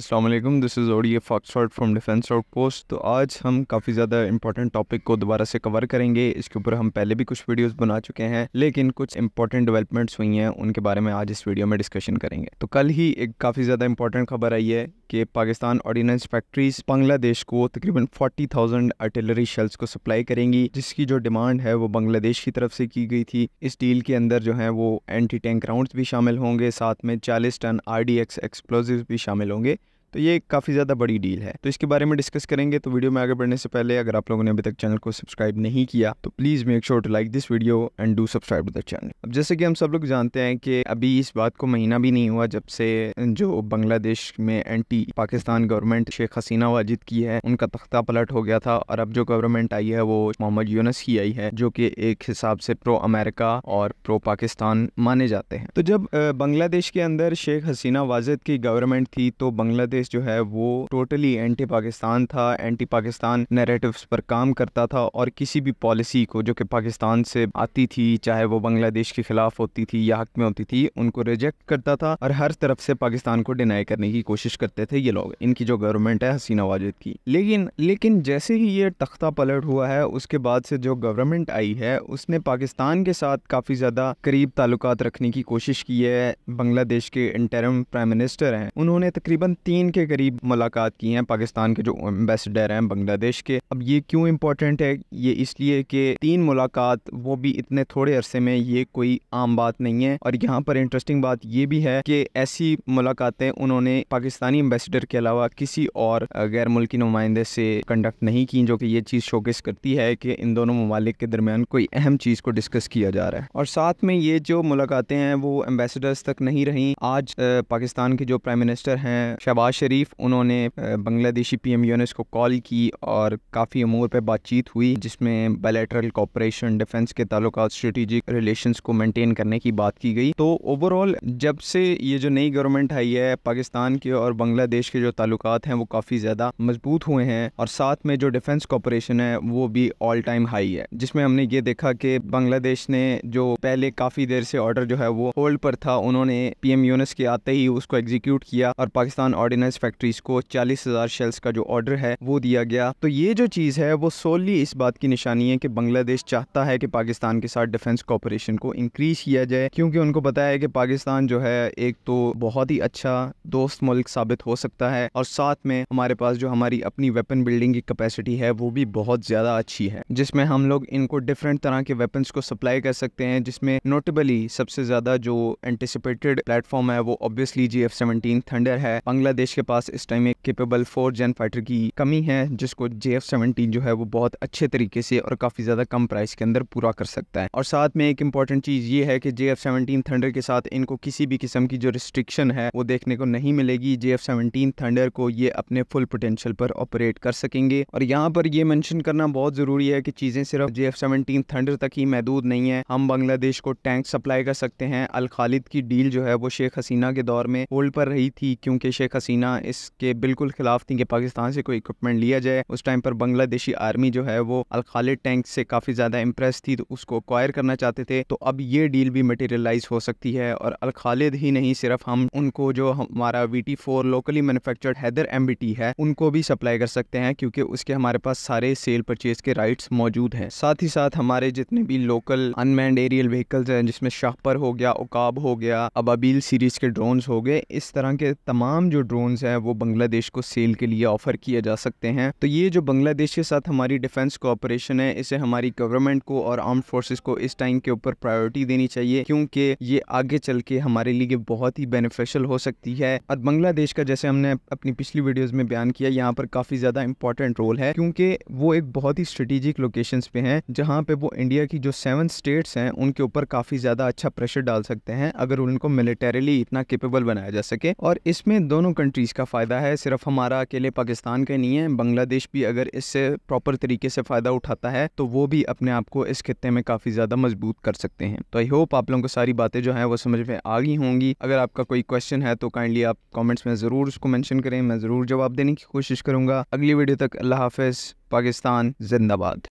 अल्लाम this is OD Foxword from defence outpost तो आज हम काफ़ी ज़्यादा इंपॉर्टेंट टॉपिक को दोबारा से कवर करेंगे इसके ऊपर हम पहले भी कुछ वीडियोस बना चुके हैं लेकिन कुछ इंपॉर्टेंट डेवलपमेंट्स हुई हैं उनके बारे में आज इस वीडियो में डिस्कशन करेंगे तो कल ही एक काफ़ी ज़्यादा इंपॉर्टेंट खबर आई है कि पाकिस्तान ऑर्डिनेंस फैक्ट्रीज बांग्लादेश को तकरीबन 40,000 आर्टिलरी शेल्स को सप्लाई करेंगी जिसकी जो डिमांड है वो बांग्लादेश की तरफ से की गई थी इस डील के अंदर जो है वो एंटी टैंक राउंड भी शामिल होंगे साथ में चालीस ton R D X explosive भी शामिल होंगे तो ये काफ़ी ज़्यादा बड़ी डील है तो इसके बारे में डिस्कस करेंगे तो वीडियो में आगे बढ़ने से पहले अगर आप लोगों ने अभी तक चैनल को सब्सक्राइब नहीं किया तो please make sure to like this video and do subscribe to the channel अब जैसे कि हम सब लोग जानते हैं कि अभी इस बात को महीना भी नहीं हुआ जब से जो बांग्लादेश में एंटी पाकिस्तान गवर्नमेंट शेख हसीना वाजिद की है उनका तख्ता पलट हो गया था और अब जो गवर्नमेंट आई है वो मोहम्मद यूनस की आई है जो कि एक हिसाब से प्रो अमेरिका और प्रो पाकिस्तान माने जाते हैं तो जब बांग्लादेश के अंदर शेख हसीना वाजिद की गवर्नमेंट थी तो बांग्लादेश सरप्राइज जो है वो टोटली एंटी पाकिस्तान था एंटी पाकिस्तान नेरेटिव पर काम करता था और किसी भी पॉलिसी को जो कि पाकिस्तान से आती थी चाहे वो बांग्लादेश के खिलाफ होती थी या हक में होती थी उनको रिजेक्ट करता था और हर तरफ से पाकिस्तान को डिनाई करने की कोशिश करते थे ये लोग इनकी जो गवर्नमेंट है हसीना वाजिद की लेकिन लेकिन जैसे ही ये तख्ता पलट हुआ है उसके बाद से जो गवर्नमेंट आई है उसने पाकिस्तान के साथ काफ़ी ज़्यादा करीब ताल्लुकात रखने की कोशिश की है बांग्लादेश के इंटरम प्राइम मिनिस्टर हैं उन्होंने तकरीबन तीन के करीब मुलाकात की हैं पाकिस्तान के जो एम्बेसडर हैं बांग्लादेश के अब ये क्यों इम्पोर्टेंट है ये इसलिए कि तीन मुलाकात वो भी इतने थोड़े अरसे में ये कोई आम बात नहीं है और यहाँ पर इंटरेस्टिंग बात ये भी है कि ऐसी मुलाकातें उन्होंने पाकिस्तानी एम्बेसडर के अलावा किसी और गैर मुल्की नुमाइंदे से कंडक्ट नहीं की जो कि ये चीज़ शोकेस करती है कि इन दोनों ममालिक के दरमियान कोई अहम चीज़ को डिस्कस किया जा रहा है और साथ में ये जो मुलाकातें हैं वो एम्बेसडर्स तक नहीं रहीं आज पाकिस्तान के जो प्राइम मिनिस्टर हैं शहबाज शरीफ उन्होंने बांग्लादेशी पीएम यूनिस को कॉल की और काफ़ी अमूर पर बातचीत हुई जिसमें बायलैटरल कॉपरेशन डिफेंस के ताल्लुक स्ट्रेटिजिक रिलेशंस को मेंटेन करने की बात की गई तो ओवरऑल जब से ये जो नई गवर्नमेंट आई है पाकिस्तान के और बांग्लादेश के जो ताल्लुक हैं वो काफ़ी ज़्यादा मजबूत हुए हैं और साथ में जो डिफेंस कॉपरेशन है वो भी ऑल टाइम हाई है जिसमें हमने ये देखा कि बांग्लादेश ने जो पहले काफ़ी देर से ऑर्डर जो है वो होल्ड पर था उन्होंने पीएम यूनिस के आते ही उसको एग्जीक्यूट किया और पाकिस्तान ऑर्डिनेंस फाइनेंस फैक्ट्रीज को चालीस हज़ार शेल्स का जो ऑर्डर है वो दिया गया तो ये जो चीज़ है वो सोली इस बात की निशानी है कि बांग्लादेश चाहता है कि पाकिस्तान के साथ डिफेंस कॉपरेशन को इंक्रीज किया जाए क्योंकि उनको पता है कि पाकिस्तान जो है एक तो बहुत ही अच्छा दोस्त मुल्क साबित हो सकता है और साथ में हमारे पास जो हमारी अपनी वेपन बिल्डिंग की कैपेसिटी है वो भी बहुत ज़्यादा अच्छी है जिसमें हम लोग इनको डिफरेंट तरह के वेपन्स को सप्लाई कर सकते हैं जिसमें नोटेबली सबसे ज़्यादा जो एंटिसिपेटेड प्लेटफॉर्म है वो obviously G F seventeen Thunder है बांग्लादेश के पास इस टाइम एक केपेबल फोर जेन फाइटर की कमी है जिसको जे एफ सेवनटीन जो है वो बहुत अच्छे तरीके से और काफ़ी ज़्यादा कम प्राइस के अंदर पूरा कर सकता है और साथ में एक इंपॉर्टेंट चीज़ ये है कि जे एफ सेवनटीन थंडर के साथ इनको किसी भी किस्म की जो रिस्ट्रिक्शन है वो देखने को नहीं मिलेगी जे एफ सेवनटीन थंडर को ये अपने फुल पोटेंशियल पर ऑपरेट कर सकेंगे और यहाँ पर ये मैंशन करना बहुत ज़रूरी है कि चीज़ें सिर्फ जे एफ सेवनटीन थंडर तक ही महदूद नहीं है हम बांग्लादेश को टैंक सप्लाई कर सकते हैं अल खालिद की डील जो है वो शेख हसीना के दौर में होल्ड पर रही थी क्योंकि शेख हसीना चाइना इसके बिल्कुल खिलाफ थी कि पाकिस्तान से कोई इक्विपमेंट लिया जाए उस टाइम पर बांग्लादेशी आर्मी जो है वो अल खालिद टैंक से काफ़ी ज़्यादा इम्प्रेस थी तो उसको अक्वायर करना चाहते थे तो अब ये डील भी मटेरियलाइज हो सकती है और खालिद ही नहीं सिर्फ हम उनको जो हमारा V T four locally manufactured Haider M है उनको भी सप्लाई कर सकते हैं क्योंकि उसके हमारे पास सारे सेल परचेज के राइट्स मौजूद हैं साथ ही साथ हमारे जितने भी लोकल अनमैंड एरियल व्हीकल्स हैं जिसमें शाहपर हो गया उकाब हो गया अबाबील सीरीज के ड्रोन्स हो गए इस तरह के तमाम जो ड्रोन ड्रोन्स हैं वो बांग्लादेश को सेल के लिए ऑफ़र किए जा सकते हैं तो ये जो बांग्लादेश के साथ हमारी डिफेंस कोऑपरेशन है इसे हमारी गवर्नमेंट को और आर्म फोर्सेस को इस टाइम के ऊपर प्रायोरिटी देनी चाहिए क्योंकि ये आगे चल के हमारे लिए बहुत ही बेनिफिशियल हो सकती है और बांग्लादेश का जैसे हमने अपनी पिछली वीडियोज में बयान किया यहाँ पर काफ़ी ज़्यादा इंपॉर्टेंट रोल है क्योंकि वो एक बहुत ही स्ट्रेटेजिक लोकेशन पे है जहाँ पे वो इंडिया की जो सेवन स्टेट्स हैं उनके ऊपर काफ़ी ज़्यादा अच्छा प्रेशर डाल सकते हैं अगर उनको मिलिटरीली इतना केपेबल बनाया जा सके और इसमें दोनों कंट्री चीज़ का फ़ायदा है सिर्फ हमारा अकेले पाकिस्तान का नहीं है बांग्लादेश भी अगर इससे प्रॉपर तरीके से फ़ायदा उठाता है तो वो भी अपने आप को इस खत्े में काफ़ी ज़्यादा मजबूत कर सकते हैं तो आई होप आप लोगों को सारी बातें जो हैं वो समझ में आ गई होंगी अगर आपका कोई क्वेश्चन है तो काइंडली आप कॉमेंट्स में ज़रूर उसको मैंशन करें मैं ज़रूर जवाब देने की कोशिश करूँगा अगली वीडियो तक अल्लाह हाफ पाकिस्तान जिंदाबाद